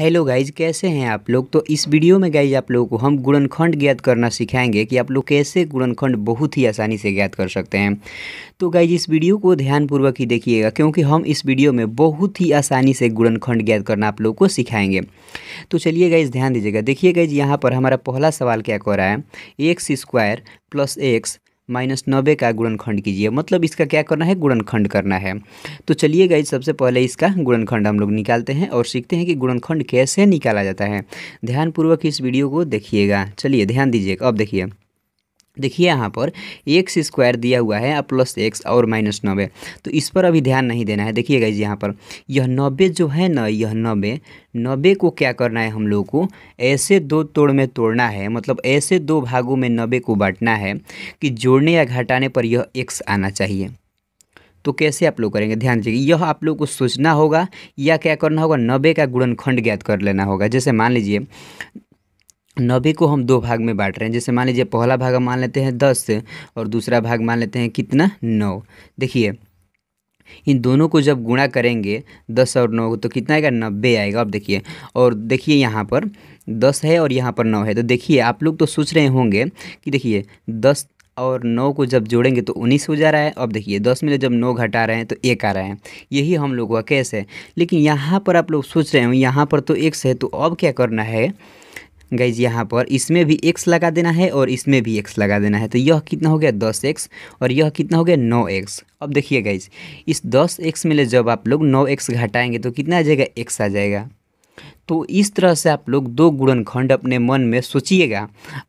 hello guys कैसे हैं आप लोग तो इस वीडियो में गाइज आप लोगों को हम गुणनखंड ज्ञात करना सिखाएंगे कि आप लोग कैसे गुणनखंड बहुत ही आसानी से ज्ञात कर सकते हैं तो गाइज इस वीडियो को ध्यानपूर्वक ही देखिएगा क्योंकि हम इस वीडियो में बहुत ही आसानी से गुणनखंड ज्ञात करना आप लोग को सिखाएंगे तो चलिए गाइज ध्यान दीजिएगा देखिए गाइज यहाँ पर हमारा पहला सवाल क्या कर रहा है X square plus X minus नब्बे का गुणनखंड कीजिए मतलब इसका क्या करना है गुणनखंड करना है तो चलिए गाइज सबसे पहले इसका गुणनखंड हम लोग निकालते हैं और सीखते हैं कि गुणनखंड कैसे निकाला जाता है ध्यानपूर्वक इस वीडियो को देखिएगा चलिए ध्यान दीजिएगा अब देखिए देखिए यहाँ पर एक्स स्क्वायर दिया हुआ है और प्लस एक्स और माइनस नब्बे तो इस पर अभी ध्यान नहीं देना है देखिए जी यहाँ पर यह नब्बे जो है ना यह नब्बे नब्बे को क्या करना है हम लोग को ऐसे दो तोड़ में तोड़ना है मतलब ऐसे दो भागों में नब्बे को बांटना है कि जोड़ने या घटाने पर यह एक्स आना चाहिए तो कैसे आप लोग करेंगे ध्यान दीजिए यह आप लोग को सोचना होगा या क्या करना होगा नब्बे का गुणनखंड ज्ञात कर लेना होगा जैसे मान लीजिए नबे को हम दो भाग में बांट रहे हैं जैसे मान लीजिए पहला भाग मान लेते हैं दस और दूसरा भाग मान लेते हैं कितना नौ देखिए इन दोनों को जब गुणा करेंगे दस और नौ तो कितना आएगा नब्बे आएगा अब देखिए और देखिए यहाँ पर दस है और यहाँ पर नौ है तो देखिए आप लोग तो सोच रहे होंगे कि देखिए दस और नौ को जब जोड़ेंगे तो उन्नीस हो जा रहा है अब देखिए दस में जब नौ घटा रहे हैं तो एक आ रहा है यही हम लोगों का केस है लेकिन यहाँ पर आप लोग सोच रहे हो यहाँ पर तो एक से है तो अब क्या करना है गाइज यहाँ पर इसमें भी एक्स लगा देना है और इसमें भी एक्स लगा देना है तो यह कितना हो गया दस एक्स और यह कितना हो गया नौ एक्स अब देखिए गाइज इस दस एक्स में ले जब आप लोग नौ एक्स घटाएंगे तो कितना आ जाएगा एक्स आ जाएगा तो इस तरह से आप लोग दो गुणनखंड अपने मन में सोचिएगा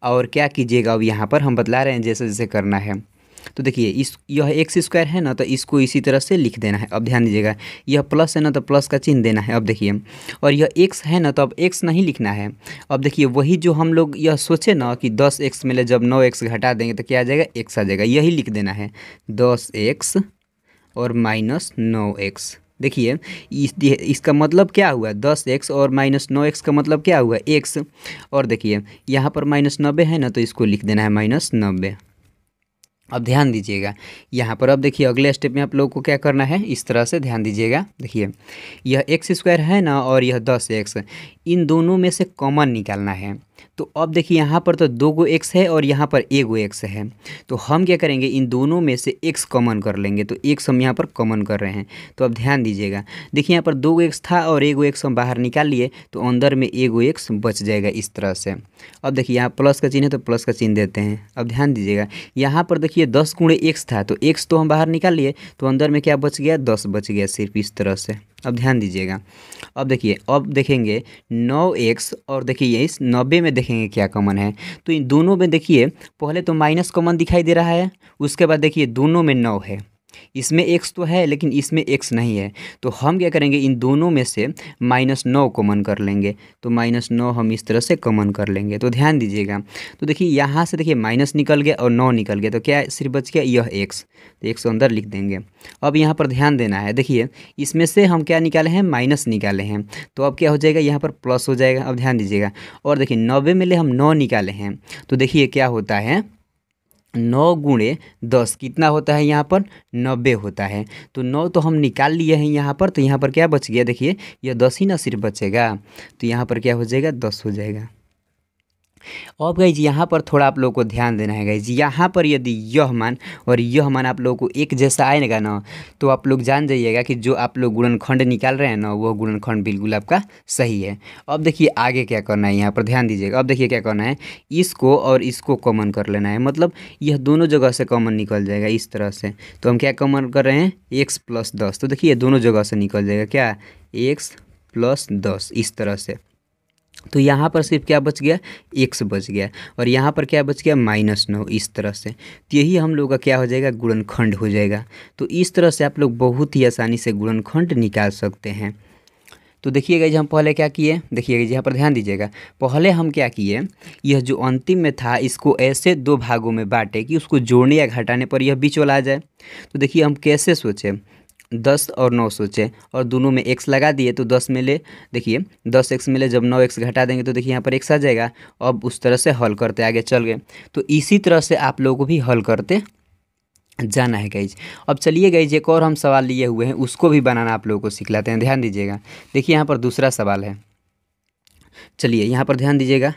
और क्या कीजिएगा अब यहाँ पर हम बतला रहे हैं जैसे जैसे करना है तो देखिए इस यह एक्स स्क्वायर है ना तो इसको इसी तरह से लिख देना है अब ध्यान दीजिएगा यह प्लस है ना तो प्लस का चिन्ह देना है अब देखिए और यह एक्स है ना तो अब एक्स नहीं लिखना है अब देखिए वही जो हम लोग यह सोचे ना कि दस एक्स मिले जब नौ एक्स घटा देंगे तो क्या आ जाएगा एक्स आ जाएगा यही लिख देना है दस एक्स और माइनस नौ एक्स देखिए इस इसका मतलब क्या हुआ दस एक्स और माइनस नौ एक्स का मतलब क्या हुआ एक्स और देखिए यहाँ पर माइनस नब्बे है ना तो इसको लिख देना है माइनस नब्बे अब ध्यान दीजिएगा यहाँ पर अब देखिए अगले स्टेप में आप लोगों को क्या करना है इस तरह से ध्यान दीजिएगा देखिए यह एक्स स्क्वायर है ना और यह दस एक्स इन दोनों में से कॉमन निकालना है तो अब देखिए यहाँ पर तो दो गो एक्स है और यहाँ पर ए गो एक्स है तो हम क्या करेंगे इन दोनों में से एक्स कॉमन कर लेंगे तो एक्स हम यहाँ पर कॉमन कर रहे हैं तो अब ध्यान दीजिएगा देखिए यहाँ पर दो गो एक्स था और ए गो एक्स हम बाहर निकाल लिए तो अंदर में ए गो एक्स बच जाएगा इस तरह से अब देखिए यहाँ प्लस का चिन्ह है तो प्लस का चिन्ह देते हैं अब ध्यान दीजिएगा यहाँ पर देखिए दस गुणे एक्स था तो एक्स तो हम बाहर निकाल लिए तो अंदर में क्या बच गया दस बच गया सिर्फ इस तरह से अब ध्यान दीजिएगा अब देखिए अब देखेंगे नौ एक्स और देखिए इस नब्बे में देखेंगे क्या कॉमन है तो इन दोनों में देखिए पहले तो माइनस कॉमन दिखाई दे रहा है उसके बाद देखिए दोनों में नौ है इसमें एक्स तो है लेकिन इसमें एक्स नहीं है तो हम क्या करेंगे इन दोनों में से माइनस नौ कॉमन कर लेंगे तो माइनस नौ हम इस तरह से कॉमन कर लेंगे तो ध्यान दीजिएगा तो देखिए यहाँ से देखिए माइनस निकल गया और नौ निकल गया तो क्या सिर्फ बच गया यह एक्स तो एक्स अंदर लिख देंगे अब यहाँ पर ध्यान देना है देखिए इसमें से हम क्या निकाले हैं माइनस निकाले हैं तो अब क्या हो जाएगा यहाँ पर प्लस हो जाएगा अब ध्यान दीजिएगा और देखिए नब्बे में ले हम नौ निकाले हैं तो देखिए क्या होता है नौ गुणे दस कितना होता है यहाँ पर नब्बे होता है तो नौ तो हम निकाल लिए हैं यहाँ पर तो यहाँ पर क्या बच गया देखिए यह दस ही ना सिर्फ बचेगा तो यहाँ पर क्या हो जाएगा दस हो जाएगा अब गई जी यहाँ पर थोड़ा आप लोगों को ध्यान देना है जी यहाँ पर यदि यह मान और यह मान आप लोगों को एक जैसा आएगा ना तो आप लोग जान जाइएगा कि जो आप लोग गुणनखंड निकाल रहे हैं ना वह गुणनखंड बिल्कुल आपका सही है अब देखिए आगे क्या करना है यहाँ पर ध्यान दीजिएगा अब देखिए क्या करना है इसको और इसको कॉमन कर लेना है मतलब यह दोनों जगह से कॉमन निकल जाएगा इस तरह से तो हम क्या कॉमन कर रहे हैं एक्स प्लस दस तो देखिए दोनों जगह से निकल जाएगा क्या एक्स प्लस दस इस तरह से तो यहाँ पर सिर्फ क्या बच गया एक्स बच गया और यहाँ पर क्या बच गया माइनस नौ इस तरह से तो यही हम लोग का क्या हो जाएगा गुणनखंड हो जाएगा तो इस तरह से आप लोग बहुत ही आसानी से गुणनखंड निकाल सकते हैं तो देखिएगा जी हम पहले क्या किए देखिएगा जी यहाँ पर ध्यान दीजिएगा पहले हम क्या किए यह जो अंतिम में था इसको ऐसे दो भागों में बांटे कि उसको जोड़ने या घटाने पर यह बीच वाला आ जाए तो देखिए हम कैसे सोचें दस और नौ सोचे और दोनों में एक्स लगा दिए तो दस मिले देखिए दस एक्स मिले जब नौ एक्स घटा देंगे तो देखिए यहाँ पर एक्स आ जाएगा अब उस तरह से हल करते आगे चल गए तो इसी तरह से आप लोगों को भी हल करते जाना है गाइज अब चलिए गाइज एक और हम सवाल लिए हुए हैं उसको भी बनाना आप लोगों को सिखलाते हैं ध्यान दीजिएगा देखिए यहाँ पर दूसरा सवाल है चलिए यहाँ पर ध्यान दीजिएगा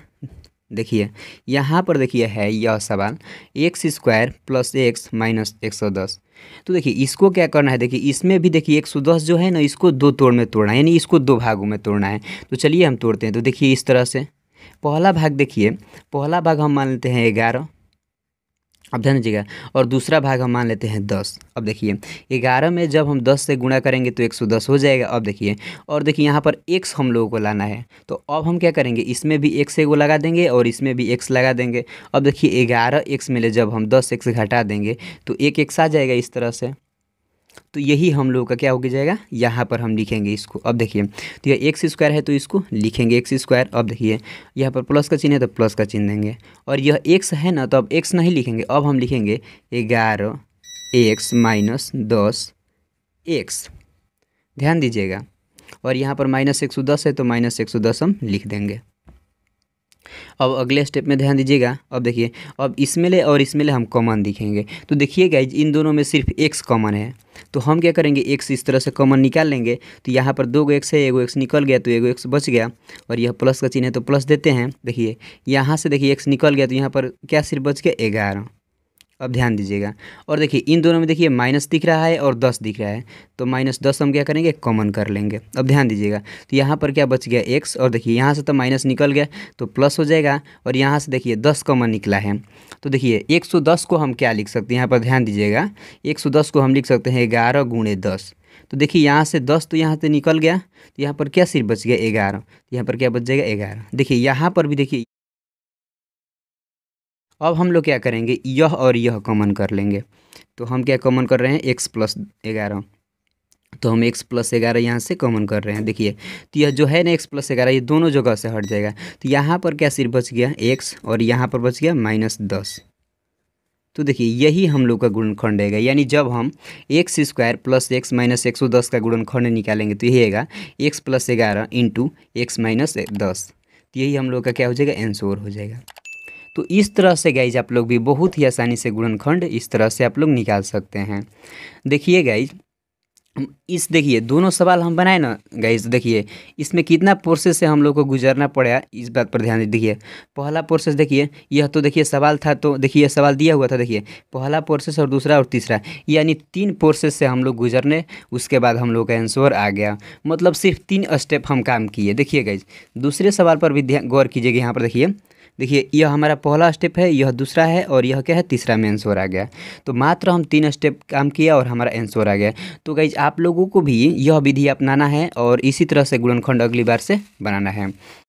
देखिए यहाँ पर देखिए है यह सवाल X square plus X minus एक सौ दस तो देखिए इसको क्या करना है देखिए इसमें भी देखिए एक सौ दस जो है ना इसको दो तोड़ में तोड़ना है यानी इसको दो भागों में तोड़ना है तो चलिए हम तोड़ते हैं तो देखिए इस तरह से पहला भाग देखिए पहला भाग हम मान लेते हैं ग्यारह अब ध्यान दीजिएगा और दूसरा भाग हम मान लेते हैं दस अब देखिए ग्यारह में जब हम दस से गुणा करेंगे तो एक सौ दस हो जाएगा अब देखिए और देखिए यहाँ पर एक्स हम लोगों को लाना है तो अब हम क्या करेंगे इसमें भी एक्स एगो लगा देंगे और इसमें भी एक्स लगा देंगे अब देखिए ग्यारह एक्स मिले जब हम दस एक्स घटा देंगे तो एक एक्स आ जाएगा इस तरह से तो यही हम लोगों का क्या हो जाएगा यहाँ पर हम लिखेंगे इसको अब देखिए तो यह एक्स स्क्वायर है तो इसको लिखेंगे एक्स स्क्वायर अब देखिए यहाँ पर प्लस का चिन्ह है तो प्लस का चिन्ह देंगे और यह एक्स है ना तो अब एक्स नहीं लिखेंगे अब हम लिखेंगे ग्यारह एक्स माइनस दस एक्स ध्यान दीजिएगा और यहाँ पर माइनस एक सौ दस है तो माइनस एक सौ दस हम लिख देंगे अब अगले स्टेप में ध्यान दीजिएगा अब देखिए अब इसमें ले और इसमें ले हम कॉमन दिखेंगे तो देखिए गाइज इन दोनों में सिर्फ एक्स कॉमन है तो हम क्या करेंगे एक्स इस तरह से कॉमन निकाल लेंगे तो यहाँ पर दो गो एक्स है एगो एक्स निकल गया तो एगो एक्स बच गया और यह प्लस का चिन्ह है तो प्लस देते हैं देखिए यहाँ से देखिए एक्स निकल गया तो यहाँ पर क्या सिर्फ बच गया ग्यारह अब ध्यान दीजिएगा और देखिए इन दोनों में देखिए माइनस दिख रहा है और दस दिख रहा है तो माइनस दस हम क्या करेंगे कॉमन कर लेंगे अब ध्यान दीजिएगा तो यहाँ पर क्या बच गया एक्स और देखिए यहाँ से तो माइनस निकल गया तो प्लस हो जाएगा और यहाँ से देखिए दस कॉमन निकला है तो देखिए एक सौ दस को हम क्या लिख सकते हैं यहाँ पर ध्यान दीजिएगा एक सौ दस को हम लिख सकते हैं ग्यारह गुणे दस तो देखिए यहाँ से दस तो यहाँ से निकल गया तो यहाँ पर क्या सिर्फ बच गया ग्यारह तो यहाँ पर क्या बच जाएगा ग्यारह देखिए यहाँ पर भी देखिए अब हम लोग क्या करेंगे यह और यह कॉमन कर लेंगे तो हम क्या कॉमन कर रहे हैं एक्स प्लस ग्यारह तो हम एक्स प्लस ग्यारह यहाँ से कॉमन कर रहे हैं देखिए तो यह जो है ना एक्स प्लस ग्यारह ये दोनों जगह से हट जाएगा तो यहाँ पर क्या सिर्फ बच गया एक्स और यहाँ पर बच गया माइनस दस तो देखिए यही हम लोग का गुणनखंड रहेगा यानी जब हम X square plus X minus एक सौ दस का गुणनखंड निकालेंगे तो यही आएगा एक्स प्लस ग्यारह इंटू एक्स माइनस दस तो यही हम लोग का क्या हो जाएगा आंसर हो जाएगा तो इस तरह से गाइज आप लोग भी बहुत ही आसानी से गुणनखंड इस तरह से आप लोग निकाल सकते हैं देखिए गाइज इस देखिए दोनों सवाल हम बनाए ना गाइज देखिए इसमें कितना प्रोसेस से हम लोग को गुजरना पड़ा इस बात पर ध्यान देखिए पहला प्रोसेस देखिए यह तो देखिए सवाल था तो देखिए यह सवाल दिया हुआ था देखिए पहला प्रोसेस और दूसरा और तीसरा यानी तीन प्रोसेस से हम लोग गुजरने उसके बाद हम लोग का आंसर आ गया मतलब सिर्फ तीन स्टेप हम काम किए देखिए गाइज दूसरे सवाल पर भी गौर कीजिएगा यहाँ पर देखिए देखिए यह हमारा पहला स्टेप है यह दूसरा है और यह क्या है तीसरा में आंसर आ गया तो मात्र हम तीन स्टेप काम किया और हमारा आंसर आ गया तो गाइज आप लोगों को भी यह विधि अपनाना है और इसी तरह से गुणनखंड अगली बार से बनाना है